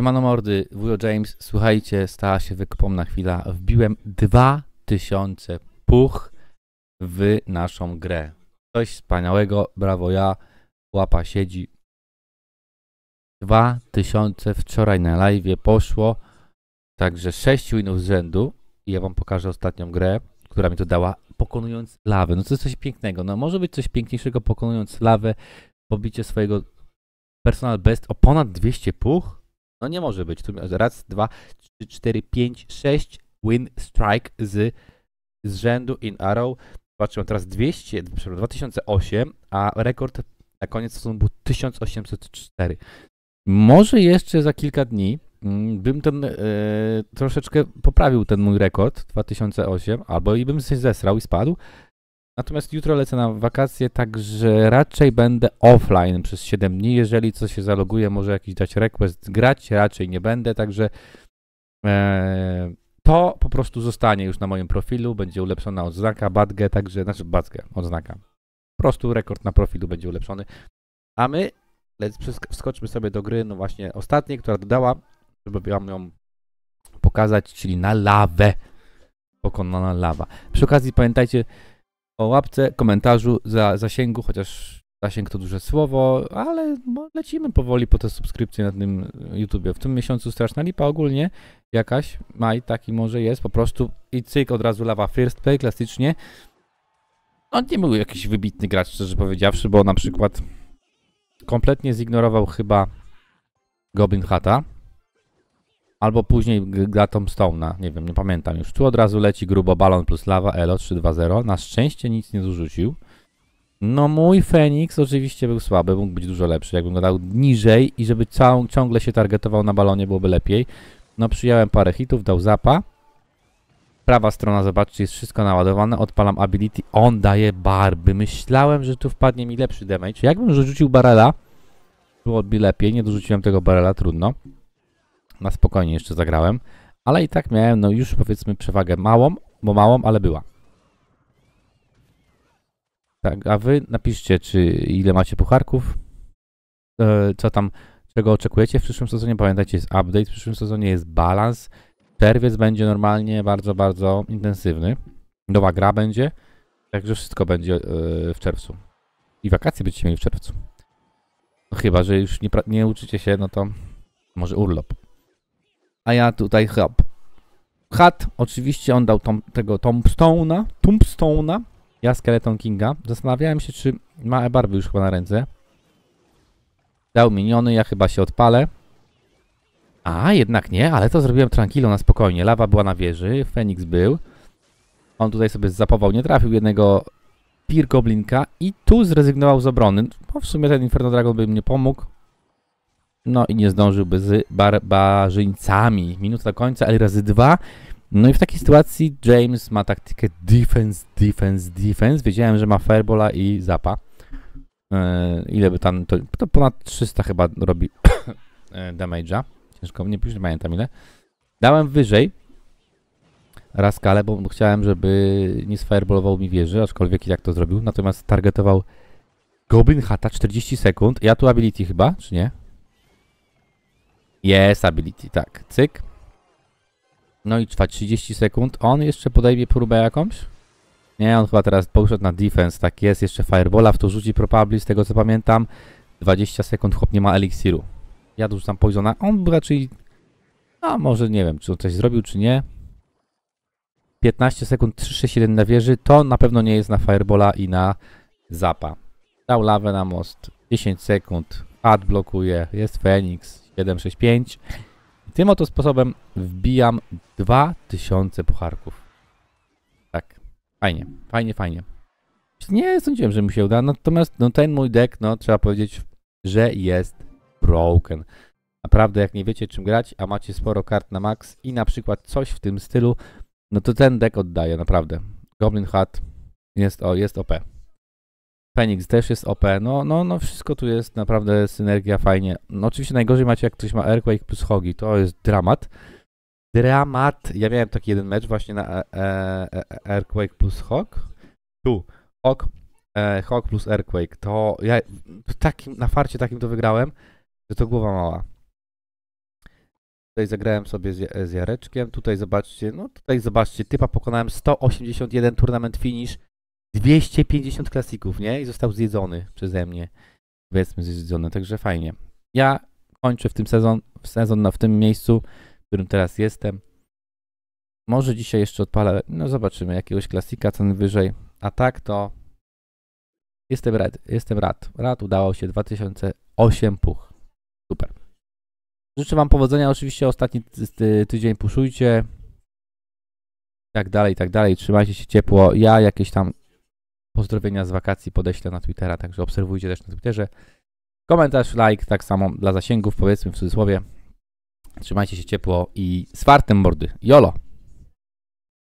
Siemano mordy, Wujo James, słuchajcie, stała się wykopomna chwila. Wbiłem 2000 puch w naszą grę. Coś wspaniałego, brawo ja, łapa siedzi. 2000 wczoraj na live poszło, także 6 winów z rzędu. I ja wam pokażę ostatnią grę, która mi to dała, pokonując lawę. No to jest coś pięknego, no może być coś piękniejszego pokonując lawę, pobicie swojego personal best o ponad 200 puch? No nie może być. Tu raz, dwa, trzy, cztery, pięć, sześć win strike z, z rzędu in arrow. Zobaczyłem teraz 200, 2008, a rekord na koniec sezonu był 1804. Może jeszcze za kilka dni mm, bym ten e, troszeczkę poprawił ten mój rekord 2008, albo i bym się zesrał i spadł, Natomiast jutro lecę na wakacje, także raczej będę offline przez 7 dni. Jeżeli coś się zaloguję, może jakiś dać request grać, raczej nie będę, także e, to po prostu zostanie już na moim profilu, będzie ulepszona odznaka, badge, także, znaczy badge, odznaka. Po prostu rekord na profilu będzie ulepszony. A my lecz wskoczmy sobie do gry, no właśnie ostatniej, która dodała, żeby ją pokazać, czyli na lawę. Pokonana lawa. Przy okazji pamiętajcie, o łapce, komentarzu, za zasięgu, chociaż zasięg to duże słowo, ale no, lecimy powoli po te subskrypcje na tym e, YouTubie. W tym miesiącu straszna lipa ogólnie jakaś, maj taki może jest, po prostu i cyk, od razu lawa first play, klasycznie. On no, nie był jakiś wybitny gracz, szczerze powiedziawszy, bo na przykład kompletnie zignorował chyba Goblin Hata. Albo później gra Tombstone'a, nie wiem, nie pamiętam już. Tu od razu leci grubo balon plus lawa Elo 320. Na szczęście nic nie zrzucił. No mój Feniks oczywiście był słaby, mógł być dużo lepszy. Jakbym go dał niżej i żeby całą, ciągle się targetował na balonie, byłoby lepiej. No przyjąłem parę hitów, dał zapa. Prawa strona, zobaczcie, jest wszystko naładowane. Odpalam ability, on daje barby. Myślałem, że tu wpadnie mi lepszy damage. Jakbym rzucił barela, byłoby lepiej. Nie dorzuciłem tego barela, trudno na spokojnie jeszcze zagrałem, ale i tak miałem no już powiedzmy przewagę małą, bo małą, ale była. Tak, a wy napiszcie, czy ile macie pucharków, e, co tam, czego oczekujecie w przyszłym sezonie. Pamiętajcie, jest update, w przyszłym sezonie jest balans. Czerwiec będzie normalnie bardzo, bardzo intensywny. Nowa gra będzie, także wszystko będzie e, w czerwcu. I wakacje będziecie mieli w czerwcu. No Chyba, że już nie, nie uczycie się, no to może urlop a ja tutaj hop. Hat, oczywiście on dał tom, tego Tombstone'a, Tombstone'a, ja Skeleton Kinga. Zastanawiałem się, czy ma e barwy już chyba na ręce. Dał miniony, ja chyba się odpalę. A, jednak nie, ale to zrobiłem tranquilo na spokojnie. Lawa była na wieży, Fenix był. On tutaj sobie zapował, nie trafił jednego Pir Goblinka i tu zrezygnował z obrony. Bo no, w sumie ten Inferno Dragon by nie pomógł. No i nie zdążyłby z barbarzyńcami. Minuta do końca, ale razy dwa. No i w takiej sytuacji James ma taktykę defense, defense, defense. Wiedziałem, że ma Fairbola i Zapa. Yy, ile by tam, to, to ponad 300 chyba robi e, damage'a. Ciężko, nie, później nie pamiętam ile. Dałem wyżej Raskalę, bo chciałem, żeby nie sfireballował mi wieży, aczkolwiek i jak to zrobił. Natomiast targetował Goblin Hata 40 sekund. Ja tu ability chyba, czy nie? Jest ability, tak. Cyk. No i trwa 30 sekund. On jeszcze podejmie próbę jakąś? Nie, on chyba teraz poszedł na defense, tak jest. Jeszcze firebola w to rzuci probably, z tego co pamiętam. 20 sekund, chłop nie ma eliksiru. Ja już tam poisona. On raczej... A może nie wiem, czy on coś zrobił, czy nie. 15 sekund, 1 na wieży. To na pewno nie jest na firebola i na zapa. Dał lawę na most. 10 sekund. Ad blokuje. Jest Fenix. 765. Tym oto sposobem wbijam 2000 pucharków. Tak, fajnie, fajnie, fajnie. Nie sądziłem, że mi się uda, natomiast no, ten mój deck, no trzeba powiedzieć, że jest broken. Naprawdę, jak nie wiecie czym grać, a macie sporo kart na max i na przykład coś w tym stylu, no to ten deck oddaje, naprawdę. Goblin Hat jest, o, jest OP. Phoenix też jest OP, no, no, no wszystko tu jest naprawdę synergia fajnie. No oczywiście najgorzej macie jak ktoś ma Earthquake plus Hogi, to jest dramat. Dramat. Ja miałem taki jeden mecz właśnie na e, e, e, e Earthquake plus Hog. Tu, Hog, e, Hog plus Earthquake. To ja takim, na farcie takim to wygrałem, że to głowa mała. Tutaj zagrałem sobie z, z Jareczkiem, tutaj zobaczcie, no tutaj zobaczcie, typa pokonałem 181 tournament finish 250 klasików, nie? I został zjedzony przeze mnie. Powiedzmy zjedzony, także fajnie. Ja kończę w tym sezon, w sezon no, w tym miejscu, w którym teraz jestem. Może dzisiaj jeszcze odpalę, no zobaczymy, jakiegoś klasika, co najwyżej. A tak to jestem rad, jestem rad. Rad udało się, 2008 puch. Super. Życzę Wam powodzenia, oczywiście ostatni ty ty tydzień puszujcie. Tak dalej, tak dalej, trzymajcie się ciepło. Ja jakieś tam pozdrowienia z wakacji podeślę na Twittera, także obserwujcie też na Twitterze. Komentarz, like, tak samo dla zasięgów, powiedzmy w cudzysłowie. Trzymajcie się ciepło i z fartem mordy. Jolo!